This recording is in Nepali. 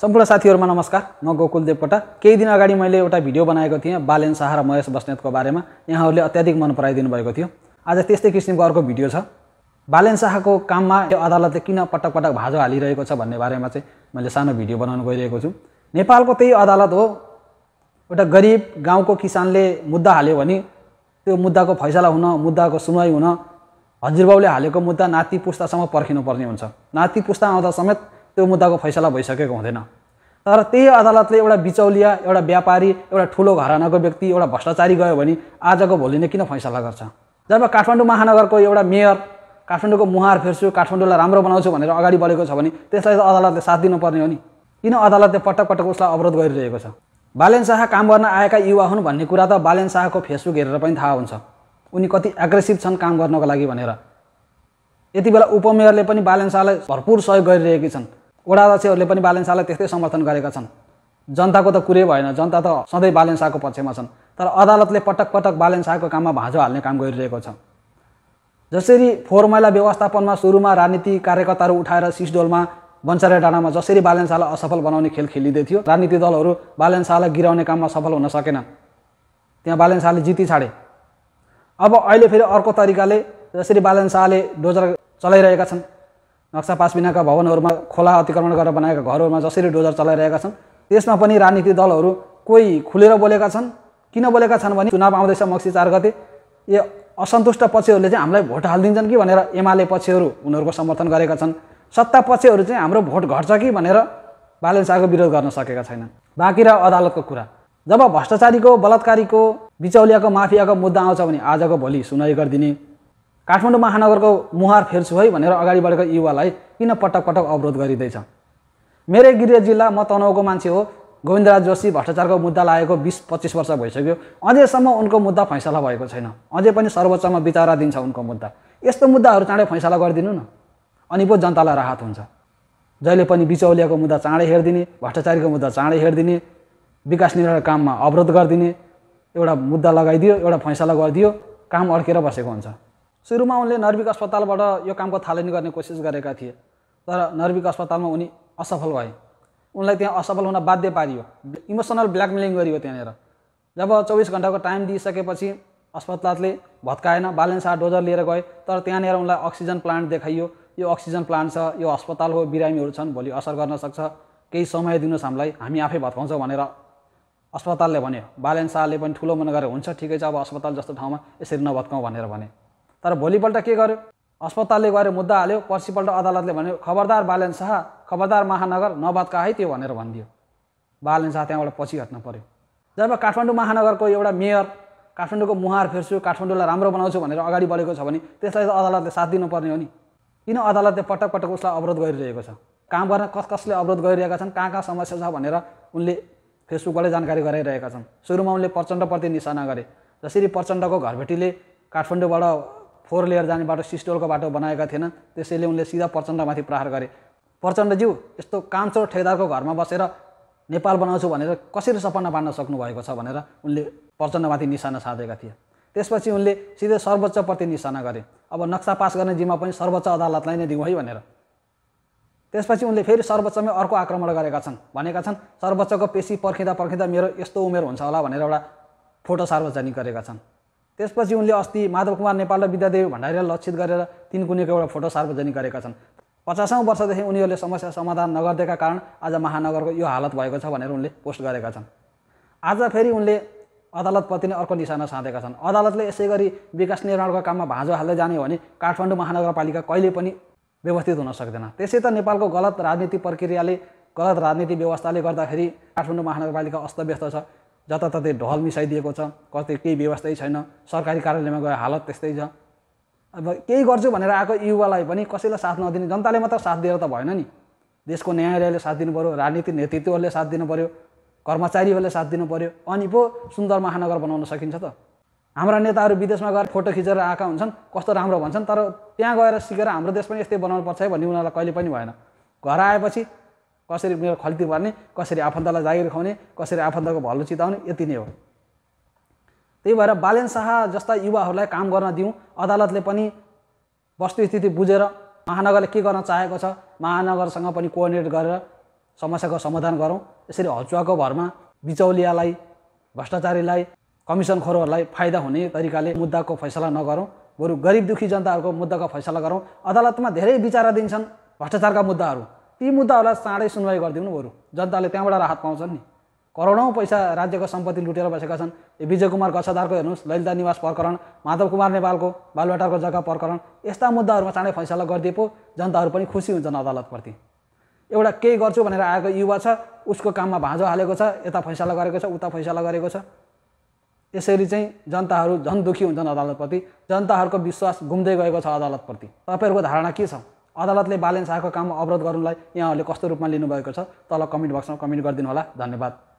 सम्पूर्ण साथीहरूमा नमस्कार म गोकुल देवकोटा केही दिन अगाडि मैले एउटा भिडियो बनाएको थिएँ बालेन शाह र महेश बस्नेतको बारेमा यहाँहरूले अत्याधिक मन पराइदिनु भएको थियो आज त्यस्तै किसिमको अर्को भिडियो छ बालेन शाहको काममा यो अदालतले किन पटक पटक भाजो हालिरहेको छ भन्ने बारेमा चाहिँ मैले सानो भिडियो बनाउनु गइरहेको छु नेपालको त्यही अदालत हो एउटा गरिब गाउँको किसानले मुद्दा हाल्यो भने त्यो मुद्दाको फैसला हुन मुद्दाको सुनवाई हुन हजुरबाउले हालेको मुद्दा नाति पुस्तासम्म पर्खिनुपर्ने हुन्छ नाति पुस्ता आउँदा समेत त्यो मुद्दाको फैसला भइसकेको हुँदैन तर त्यही अदालतले एउटा बिचौलिया एउटा व्यापारी एउटा ठुलो घरानाको व्यक्ति एउटा भ्रष्टाचारी गयो भने आजको भोलि नै किन फैसला गर्छ जब काठमाडौँ महानगरको एउटा मेयर काठमाडौँको मुहार फेर्छु काठमाडौँलाई राम्रो बनाउँछु भनेर अगाडि बढेको छ भने त्यसलाई त अदालतले साथ दिनुपर्ने हो नि किन अदालतले पटक पटक उसलाई अवरोध गरिरहेको छ बालेन शाह काम गर्न आएका युवा हुन् भन्ने कुरा त बालेन शाहको फेसबुक हेरेर पनि थाहा हुन्छ उनी कति एग्रेसिभ छन् काम गर्नको लागि भनेर यति बेला उपमेयरले पनि बालेन शाहलाई भरपूर सहयोग गरिरहेकी छन् अध्यक्षहरूले पनि बालेन्सालाई त्यस्तै समर्थन गरेका छन् जनताको त कुरै भएन जनता त सधैँ बालेन्साको पक्षमा छन् तर अदालतले पटक पटक बालेन्साको काममा भाँजो हाल्ने काम गरिरहेको छ जसरी फोहोर मैला व्यवस्थापनमा सुरुमा राजनीति कार्यकर्ताहरू उठाएर सिसडोलमा बन्सारे डाँडामा जसरी बालेन्सालाई असफल बनाउने खेल खेलिँदै थियो राजनीति दलहरू बालेन्सालाई गिराउने काममा सफल हुन सकेन त्यहाँ बालेन्साले शाहले जिति छाडे अब अहिले फेरि अर्को तरिकाले जसरी बालेन्साले डोजर चलाइरहेका छन् नक्सा पास बिनाका भवनहरूमा खोला अतिक्रमण गरेर बनाएका घरहरूमा जसरी डोजर चलाइरहेका छन् त्यसमा पनि राजनीतिक दलहरू कोही खुलेर बोलेका छन् किन बोलेका छन् भने चुनाव आउँदैछ मक्सी चार गते ए असन्तुष्ट पक्षहरूले चाहिँ हामीलाई भोट हालिदिन्छन् कि भनेर एमाले पक्षहरू उनीहरूको समर्थन गरेका छन् सत्ता पक्षहरू चाहिँ हाम्रो भोट घट्छ कि भनेर बालन विरोध गर्न सकेका छैनन् बाँकी र अदालतको कुरा जब भ्रष्टाचारीको बलात्कारीको बिचौलियाको माफियाको मुद्दा आउँछ भने आजको भोलि सुनाइ गरिदिने काठमाडौँ महानगरको मुहार फेर्छु है भनेर अगाडि बढेको युवालाई किन पटक पटक अवरोध गरिँदैछ मेरै गृह जिल्ला म तनाउको मान्छे हो गोविन्दराज जोशी भ्रष्टाचारको मुद्दा लागेको बिस पच्चिस वर्ष भइसक्यो अझैसम्म उनको मुद्दा फैसला भएको छैन अझै पनि सर्वोच्चमा विचारा दिन्छ उनको मुद्दा यस्तो मुद्दाहरू चाँडै फैसला गरिदिनु न अनि पो जनतालाई राहत हुन्छ जहिले पनि बिचौलियाको मुद्दा चाँडै हेरिदिने भ्रष्टाचारीको मुद्दा चाँडै हेरिदिने विकास निर्माण काममा अवरोध गरिदिने एउटा मुद्दा लगाइदियो एउटा फैसला गरिदियो काम अड्केर बसेको हुन्छ सुरुमा उनले नर्विक अस्पतालबाट यो कामको थालनी गर्ने कोसिस गरेका थिए तर नर्विक अस्पतालमा उनी असफल भए उनलाई त्यहाँ असफल हुन बाध्य पारियो इमोसनल ब्ल्याकमेलिङ गरियो त्यहाँनिर जब चौबिस घन्टाको टाइम दिइसकेपछि अस्पतालले भत्काएन बालेन्सा डोजर लिएर गए तर त्यहाँनिर उनलाई अक्सिजन प्लान्ट देखाइयो यो अक्सिजन प्लान्ट छ यो अस्पताल हो बिरामीहरू छन् भोलि असर गर्न सक्छ केही समय दिनुहोस् हामीलाई हामी आफै भत्काउँछौँ भनेर अस्पतालले भन्यो बालेन्साले पनि ठुलो मन गरेर हुन्छ ठिकै छ अब अस्पताल जस्तो ठाउँमा यसरी नभत्काउँ भनेर भने तर भोलिपल्ट के गर्यो अस्पतालले गएर मुद्दा हाल्यो पर्सिपल्ट अदालतले भन्यो खबरदार बालन शाह खबरदार महानगर नभत्का है त्यो भनेर भनिदियो बालन शाह त्यहाँबाट पछि हट्न पर्यो जब काठमाडौँ महानगरको एउटा मेयर काठमाडौँको मुहार फेर्छु काठमाडौँलाई राम्रो बनाउँछु भनेर अगाडि बढेको छ भने त्यसलाई त अदालतले साथ दिनुपर्ने हो नि किन अदालतले पटक पटक उसलाई अवरोध गरिरहेको छ काम गर्न कस कसले अवरोध गरिरहेका छन् कहाँ कहाँ समस्या छ भनेर उनले फेसबुकबाटै जानकारी गराइरहेका छन् सुरुमा उनले प्रचण्डप्रति निशाना गरे जसरी प्रचण्डको घरबेटीले काठमाडौँबाट फोहोर लिएर जाने बाटो सिस्टोलको बाटो बनाएका थिएनन् त्यसैले उनले सिधा प्रचण्डमाथि प्रहार गरे प्रचण्डज्यू यस्तो कान्छो ठेकदारको घरमा बसेर नेपाल बनाउँछु भनेर कसरी सपना बाँड्न सक्नुभएको छ भनेर उनले प्रचण्डमाथि निशाना साधेका थिए त्यसपछि उनले सिधै सर्वोच्चप्रति निशाना गरे अब नक्सा पास गर्ने जिम्मा पनि सर्वोच्च अदालतलाई नै दिउँ है भनेर त्यसपछि उनले फेरि सर्वोच्चमै अर्को आक्रमण गरेका छन् भनेका छन् सर्वोच्चको पेसी पर्खिँदा पर्खिँदा मेरो यस्तो उमेर हुन्छ होला भनेर एउटा फोटो सार्वजनिक गरेका छन् त्यसपछि उनले अस्ति माधव कुमार नेपाल र विद्यादेवी भण्डारीलाई लक्षित गरेर तिन कुनेको एउटा फोटो सार्वजनिक गरेका छन् पचासौँ वर्षदेखि उनीहरूले समस्या समाधान नगरिदिएका कारण आज महानगरको यो हालत भएको छ भनेर उनले पोस्ट गरेका छन् आज फेरि उनले अदालतप्रति नै अर्को निशाना साँधेका छन् अदालतले यसै गरी विकास निर्माणको काममा भाँजो हाल्दै जाने हो भने काठमाडौँ महानगरपालिका कहिले पनि व्यवस्थित हुन सक्दैन त्यसै त नेपालको गलत राजनीति प्रक्रियाले गलत राजनीति व्यवस्थाले गर्दाखेरि काठमाडौँ महानगरपालिका अस्तव्यस्त छ जताततै ढल मिसाइदिएको छ कतै केही व्यवस्थै छैन सरकारी कार्यालयमा गयो हालत त्यस्तै छ अब केही गर्छु भनेर आएको युवालाई पनि कसैलाई साथ नदिने जनताले मात्र साथ दिएर त भएन नि देशको न्यायालयले साथ दिनु पऱ्यो राजनीति नेतृत्वहरूले साथ दिनु पऱ्यो कर्मचारीहरूले साथ दिनु पऱ्यो अनि पो सुन्दर महानगर बनाउन सकिन्छ त हाम्रा नेताहरू विदेशमा गएर फोटो खिचेर आएका हुन्छन् कस्तो राम्रो भन्छन् तर त्यहाँ गएर सिकेर हाम्रो देश पनि यस्तै बनाउनु पर्छ है भन्ने उनीहरूलाई कहिले पनि भएन घर आएपछि कसरी मेरो खल्ती गर्ने कसरी आफन्तलाई जागिर खुवाउने कसरी आफन्तको भलो चिताउने यति नै हो त्यही भएर बालेन शाह जस्ता युवाहरूलाई काम गर्न दिउँ अदालतले पनि वस्तुस्थिति बुझेर महानगरले के गर्न चाहेको छ महानगरसँग पनि कोअर्डिनेट गरेर समस्याको समाधान गरौँ यसरी हचुवाको भरमा बिचौलियालाई भ्रष्टाचारीलाई कमिसनखोरहरूलाई फाइदा हुने तरिकाले मुद्दाको फैसला नगरौँ बरु गरिब दुःखी जनताहरूको मुद्दाको फैसला गरौँ अदालतमा धेरै विचाराधीन दिन्छन् भ्रष्टाचारका मुद्दाहरू ती मुद्दाहरूलाई चाँडै सुनवाई गरिदिउँ बरु जनताले त्यहाँबाट राहत पाउँछन् नि करोडौँ पैसा राज्यको सम्पत्ति लुटेर बसेका छन् यो विजय कुमार कसादारको हेर्नुहोस् ललिता निवास प्रकरण माधव कुमार नेपालको बालुवाटारको जग्गा प्रकरण यस्ता मुद्दाहरूमा चाँडै फैसला गरिदिए पो जनताहरू पनि खुसी हुन्छन् अदालतप्रति एउटा केही गर्छु भनेर आएको युवा छ उसको काममा भाँजो हालेको छ यता फैसला गरेको छ उता फैसला गरेको छ यसरी चाहिँ जनताहरू झन् दुःखी हुन्छन् अदालतप्रति जनताहरूको विश्वास गुम्दै गएको छ अदालतप्रति तपाईँहरूको धारणा के छ अदालतले ब्यालेन्स आएको काम अवरोध गर्नुलाई यहाँहरूले कस्तो रूपमा लिनुभएको छ तल कमेन्ट बक्समा कमेन्ट गरिदिनु होला धन्यवाद